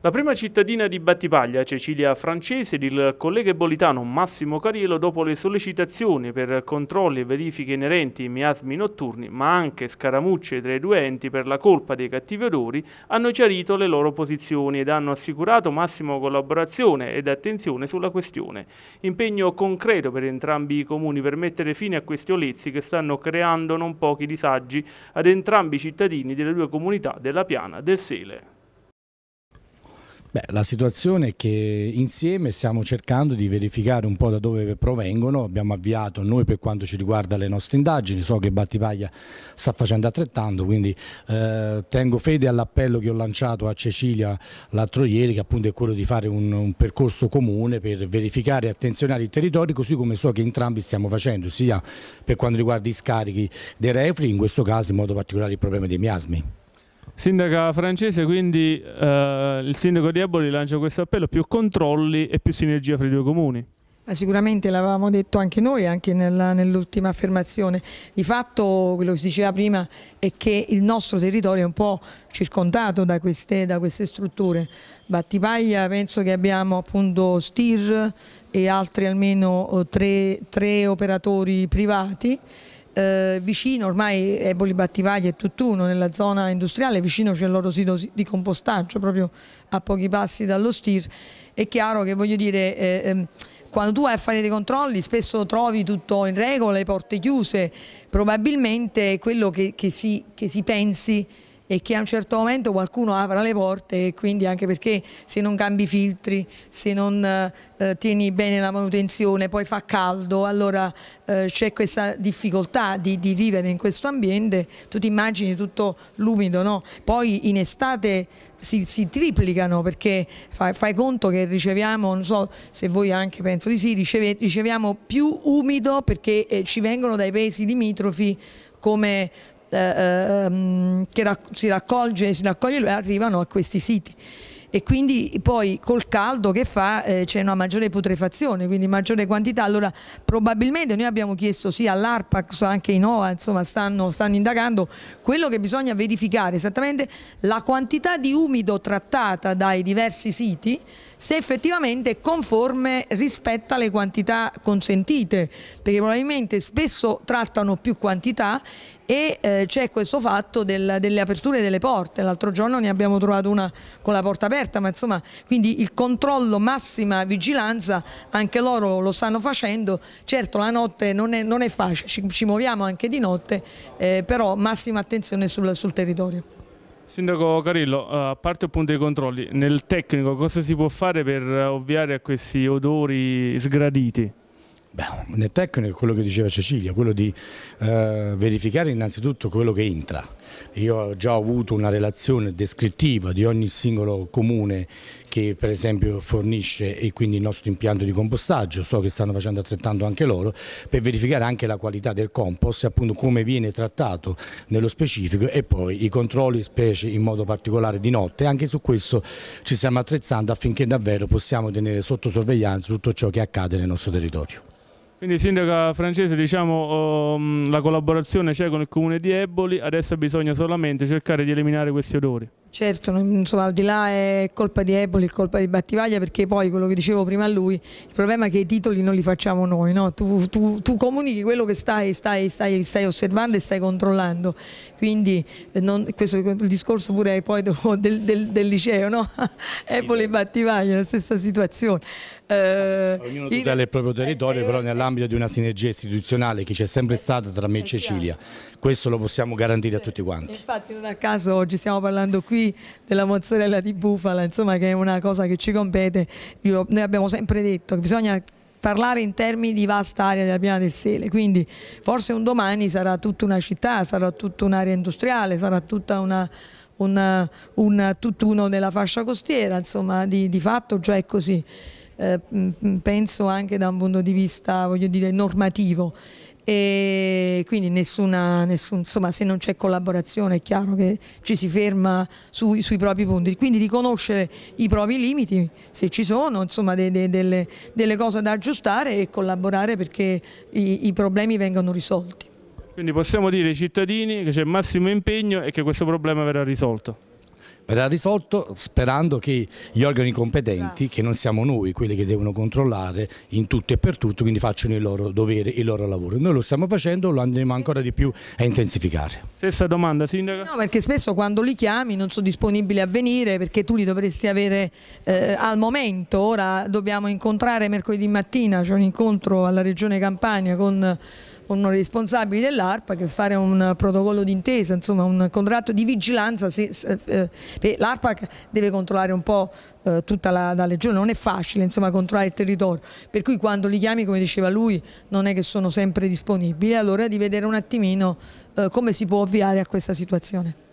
La prima cittadina di Battipaglia, Cecilia Francese, ed il collega ebolitano Massimo Cariello, dopo le sollecitazioni per controlli e verifiche inerenti ai miasmi notturni, ma anche scaramucce tra i due enti per la colpa dei cattivi odori, hanno chiarito le loro posizioni ed hanno assicurato massima collaborazione ed attenzione sulla questione. Impegno concreto per entrambi i comuni per mettere fine a questi olezzi che stanno creando non pochi disagi ad entrambi i cittadini delle due comunità della Piana del Sele. Beh, la situazione è che insieme stiamo cercando di verificare un po' da dove provengono, abbiamo avviato noi per quanto ci riguarda le nostre indagini, so che Battipaglia sta facendo altrettanto, quindi eh, tengo fede all'appello che ho lanciato a Cecilia l'altro ieri, che appunto è quello di fare un, un percorso comune per verificare e attenzionare il territorio, così come so che entrambi stiamo facendo, sia per quanto riguarda i scarichi dei refri, in questo caso in modo particolare il problema dei miasmi. Sindaca francese, quindi eh, il sindaco di Eboli lancia questo appello, più controlli e più sinergia fra i due comuni. sicuramente l'avevamo detto anche noi, anche nell'ultima nell affermazione. Di fatto quello che si diceva prima è che il nostro territorio è un po' circondato da queste, da queste strutture. Battipaglia penso che abbiamo appunto STIR e altri almeno oh, tre, tre operatori privati eh, vicino, ormai Eboli Battivaglia è tutt'uno, nella zona industriale, vicino c'è il loro sito di compostaggio, proprio a pochi passi dallo STIR, è chiaro che voglio dire... Eh, ehm, quando tu vai a fare dei controlli spesso trovi tutto in regola, le porte chiuse, probabilmente quello che, che, si, che si pensi e che a un certo momento qualcuno apra le porte e quindi anche perché se non cambi filtri, se non eh, eh, tieni bene la manutenzione, poi fa caldo, allora eh, c'è questa difficoltà di, di, vivere in questo ambiente, tu ti immagini tutto l'umido, no? poi in estate si, si triplicano perché fai, fai, conto che riceviamo, non so se voi anche penso di sì, riceve, riceviamo più umido perché eh, ci vengono dai paesi limitrofi come eh, ehm, che si raccolge, si raccoglie e arrivano a questi siti e quindi poi col caldo che fa eh, c'è una maggiore putrefazione, quindi maggiore quantità. Allora probabilmente noi abbiamo chiesto sia sì, all'ARPAX, anche i OA, insomma stanno, stanno, indagando, quello che bisogna verificare esattamente la quantità di umido trattata dai diversi siti, se effettivamente è conforme rispetto alle quantità consentite, perché probabilmente spesso trattano più quantità e eh, c'è questo fatto del, delle aperture delle porte, l'altro giorno ne abbiamo trovato una con la porta aperta, ma insomma quindi il controllo, massima vigilanza, anche loro lo stanno facendo, certo la notte non è, non è facile, ci, ci, muoviamo anche di notte, eh, però massima attenzione sul, sul territorio. Sindaco Carillo, eh, a parte appunto i controlli, nel tecnico cosa si può fare per ovviare a questi odori sgraditi? Beh, nel tecnico è quello che diceva Cecilia, quello di eh, verificare innanzitutto quello che entra. Io ho già avuto una relazione descrittiva di ogni singolo comune che per esempio fornisce e quindi il nostro impianto di compostaggio, so che stanno facendo altrettanto anche loro, per verificare anche la qualità del compost e appunto come viene trattato nello specifico e poi i controlli specie in modo particolare di notte. Anche su questo ci stiamo attrezzando affinché davvero possiamo tenere sotto sorveglianza tutto ciò che accade nel nostro territorio. Quindi Sindaca Francese, diciamo, um, la collaborazione c'è con il comune di Eboli, adesso bisogna solamente cercare di eliminare questi odori. Certo, insomma, al di là è colpa di Eboli, è colpa di Battivaglia perché poi quello che dicevo prima a lui, il problema è che i titoli non li facciamo noi, no? tu, tu, tu, comunichi quello che stai, stai, stai, stai, osservando e stai controllando, quindi eh, non, questo il discorso pure poi del, del, del liceo, no? Eboli e Battivaglia, la stessa situazione. Eh, Ognuno tutela il proprio territorio, eh, però eh, nell'ambito di una sinergia istituzionale che c'è sempre eh, stata tra me e Cecilia, questo lo possiamo garantire a tutti quanti. Infatti non a caso oggi stiamo parlando qui qui della mozzarella di bufala, insomma che è una cosa che ci compete. Io, noi abbiamo sempre detto che bisogna parlare in termini di vasta area della Piana del Sele, quindi forse un domani sarà tutta una città, sarà tutta un'area industriale, sarà tutta una, una, un tutt'uno nella fascia costiera, insomma di, di fatto già è così. Eh, penso anche da un punto di vista voglio dire, normativo e quindi nessuna, nessun, insomma, se non c'è collaborazione è chiaro che ci si ferma su, sui propri punti, quindi riconoscere i propri limiti se ci sono, insomma, de, de, delle, delle, cose da aggiustare e collaborare perché i, i problemi vengano risolti. Quindi possiamo dire ai cittadini che c'è massimo impegno e che questo problema verrà risolto verrà risolto sperando che gli organi competenti, esatto. che non siamo noi quelli che devono controllare in tutto e per tutto, quindi facciano il loro dovere, il loro lavoro. Noi lo stiamo facendo, lo andremo ancora di più a intensificare. Stessa domanda, Sindaco? No, perché spesso quando li chiami non sono disponibili a venire perché tu li dovresti avere eh, al momento, ora dobbiamo incontrare mercoledì mattina, c'è un incontro alla Regione Campania con con i responsabili dell'ARPA che fare un protocollo d'intesa, insomma un contratto di vigilanza, se, eh, l'ARPA deve controllare un po' eh, tutta la, la, regione, non è facile insomma, controllare il territorio, per cui quando li chiami come diceva lui non è che sono sempre disponibili, allora di vedere un attimino eh, come si può avviare a questa situazione.